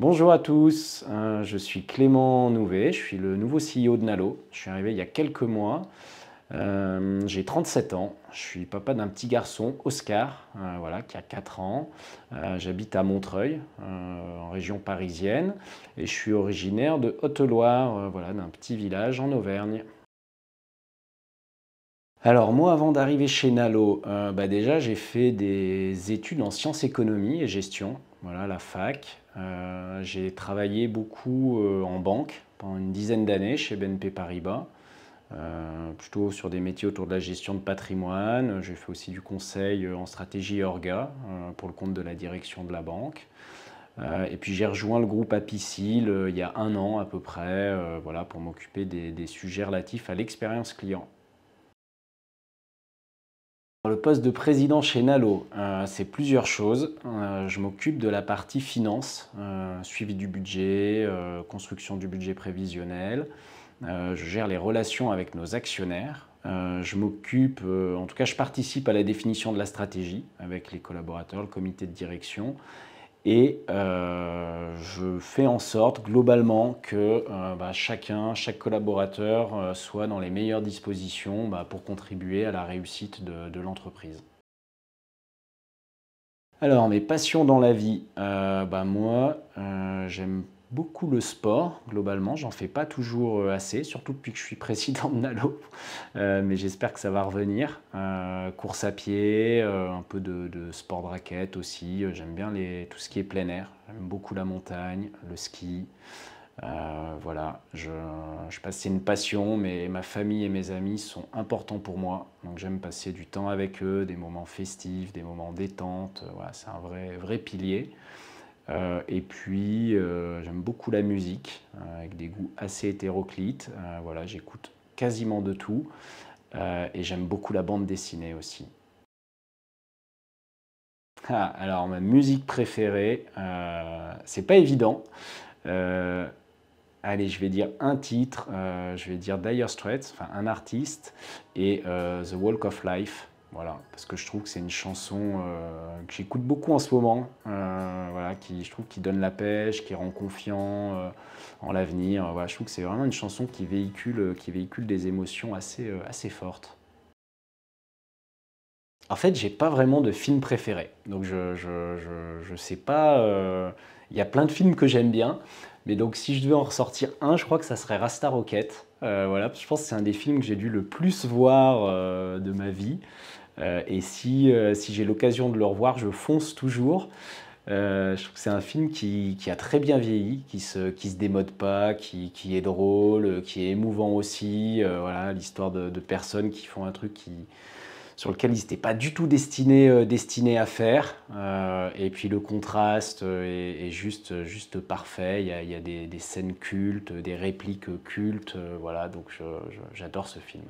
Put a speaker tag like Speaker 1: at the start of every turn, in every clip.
Speaker 1: Bonjour à tous, euh, je suis Clément Nouvet, je suis le nouveau CEO de Nalo. Je suis arrivé il y a quelques mois. Euh, j'ai 37 ans, je suis papa d'un petit garçon, Oscar, euh, voilà, qui a 4 ans. J'habite à Montreuil, en région parisienne, et je suis originaire de Haute-Loire, voilà, d'un petit village en Auvergne. Alors moi, avant d'arriver chez Nalo, euh, bah, déjà j'ai fait des études en sciences économie et gestion, voilà la fac. Euh, j'ai travaillé beaucoup euh, en banque pendant une dizaine d'années chez BNP Paribas, plutôt sur des métiers autour de la gestion de patrimoine. J'ai fait aussi du conseil en stratégie orga pour le compte de la direction de la banque. et puis j'ai rejoint le groupe Apicil il y a un an à peu près, voilà pour m'occuper des sujets relatifs à l'expérience client le poste de président chez Nalo, euh, c'est plusieurs choses. Euh, je m'occupe de la partie finance, euh, suivi du budget, construction du budget prévisionnel. je gère les relations avec nos actionnaires. je m'occupe, en tout cas, je participe à la définition de la stratégie avec les collaborateurs, le comité de direction. Et je fais en sorte globalement que euh, bah, chacun, chaque collaborateur euh, soit dans les meilleures dispositions bah, pour contribuer à la réussite de, l'entreprise. Alors, mes passions dans la vie, euh, bah, moi, j'aime beaucoup le sport, globalement. J'en fais pas toujours euh, assez, surtout depuis que je suis président de Nalo. Euh, mais j'espère que ça va revenir. Euh, course à pied, un peu de, sport de raquette aussi. J'aime bien tout ce qui est plein air. J'aime beaucoup la montagne, le ski. voilà, je, je passe, c'est une passion, mais ma famille et mes amis sont importants pour moi. Donc j'aime passer du temps avec eux, des moments festifs, des moments détente. Voilà, c'est un vrai pilier. Euh, et puis, euh, j'aime beaucoup la musique, euh, avec des goûts assez hétéroclites. voilà, j'écoute quasiment de tout. et j'aime beaucoup la bande dessinée aussi. Ah, alors, ma musique préférée, c'est pas évident. allez, je vais dire un titre. je vais dire Dire Straits, enfin un artiste, et The Walk of Life. Voilà, parce que je trouve que c'est une chanson euh, que j'écoute beaucoup en ce moment, euh, voilà, qui je trouve qui donne la pêche, qui rend confiant euh, en l'avenir. Voilà, je trouve que c'est vraiment une chanson qui véhicule, qui véhicule des émotions assez, fortes. En fait, j'ai pas vraiment de film préféré, donc je je, sais pas. Il y a plein de films que j'aime bien, mais donc si je devais en ressortir un, je crois que ça serait Rasta Rocket. voilà, je pense que c'est un des films que j'ai dû le plus voir de ma vie. Euh, et euh, si, j'ai l'occasion de le revoir, je fonce toujours. Euh, je trouve que c'est un film qui, a très bien vieilli, qui se, qui se démode pas, qui, qui est drôle, qui est émouvant aussi. voilà, l'histoire de, de, personnes qui font un truc qui, sur lequel ils n'étaient pas du tout destinés, destinés à faire. et puis le contraste est, est juste, juste parfait. Il y a, il y a des, des, scènes cultes, des répliques cultes. voilà, donc j'adore ce film.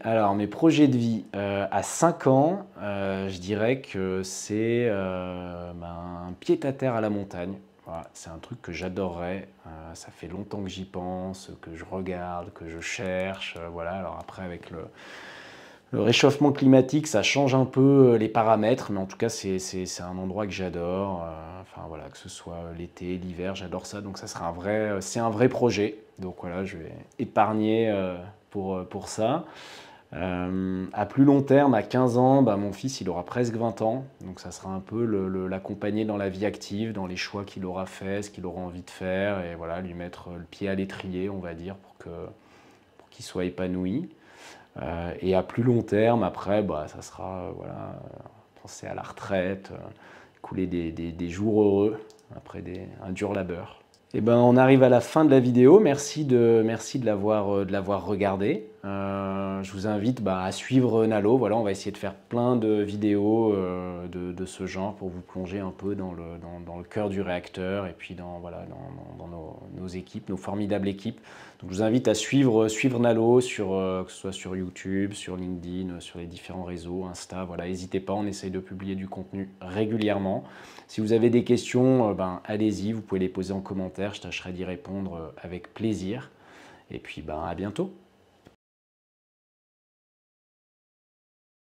Speaker 1: Alors, mes projets de vie, euh, à 5 ans, euh, je dirais que c'est euh, ben, un pied-à-terre à la montagne. c'est un truc que j'adorerais. ça fait longtemps que j'y pense, que je regarde, que je cherche. voilà, alors après, avec le, réchauffement climatique, ça change un peu les paramètres, mais en tout cas, c'est un endroit que j'adore. enfin voilà, que ce soit l'été, l'hiver, j'adore ça. Donc ça un vrai, c'est un vrai projet. Donc voilà, je vais épargner euh, pour, ça. Euh, à plus long terme, à 15 ans, bah, mon fils il aura presque 20 ans, donc ça sera un peu l'accompagner dans la vie active, dans les choix qu'il aura fait, ce qu'il aura envie de faire, et voilà, lui mettre le pied à l'étrier, on va dire, pour qu'il soit épanoui. Euh, et à plus long terme, après, bah, ça sera voilà, penser à la retraite, couler des, jours heureux après des, un dur labeur. Eh ben, on arrive à la fin de la vidéo. Merci de, merci de l'avoir euh, regardée. Euh, je vous invite bah, à suivre Nalo. Voilà, on va essayer de faire plein de vidéos euh, de, ce genre pour vous plonger un peu dans le, cœur du réacteur et puis dans, nos, équipes, nos formidables équipes. Donc, je vous invite à suivre, Nalo, sur, euh, que ce soit sur YouTube, sur LinkedIn, sur les différents réseaux, Insta. Voilà, n'hésitez pas, on essaye de publier du contenu régulièrement. Si vous avez des questions, ben, allez-y, vous pouvez les poser en commentaire. Je tâcherai d'y répondre avec plaisir. Et puis, ben, à bientôt.